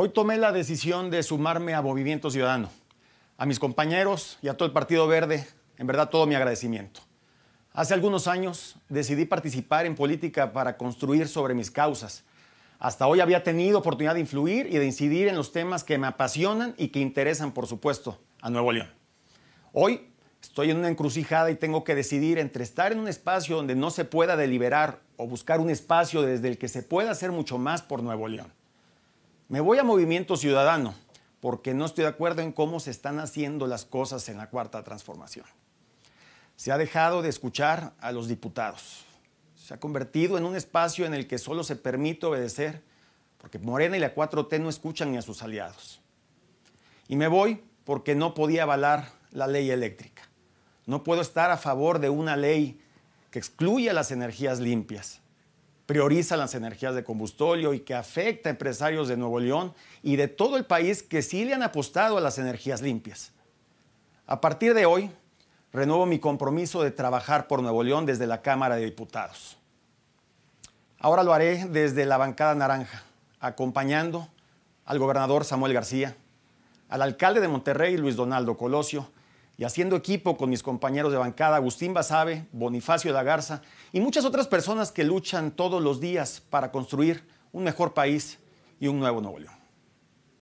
Hoy tomé la decisión de sumarme a Movimiento Ciudadano, a mis compañeros y a todo el Partido Verde, en verdad todo mi agradecimiento. Hace algunos años decidí participar en política para construir sobre mis causas. Hasta hoy había tenido oportunidad de influir y de incidir en los temas que me apasionan y que interesan, por supuesto, a Nuevo León. Hoy estoy en una encrucijada y tengo que decidir entre estar en un espacio donde no se pueda deliberar o buscar un espacio desde el que se pueda hacer mucho más por Nuevo León. Me voy a Movimiento Ciudadano porque no estoy de acuerdo en cómo se están haciendo las cosas en la cuarta transformación. Se ha dejado de escuchar a los diputados. Se ha convertido en un espacio en el que solo se permite obedecer porque Morena y la 4T no escuchan ni a sus aliados. Y me voy porque no podía avalar la ley eléctrica. No puedo estar a favor de una ley que excluya las energías limpias prioriza las energías de combustóleo y que afecta a empresarios de Nuevo León y de todo el país que sí le han apostado a las energías limpias. A partir de hoy, renuevo mi compromiso de trabajar por Nuevo León desde la Cámara de Diputados. Ahora lo haré desde la bancada naranja, acompañando al gobernador Samuel García, al alcalde de Monterrey, Luis Donaldo Colosio, y haciendo equipo con mis compañeros de bancada Agustín Basabe, Bonifacio da Garza y muchas otras personas que luchan todos los días para construir un mejor país y un nuevo Nuevo León.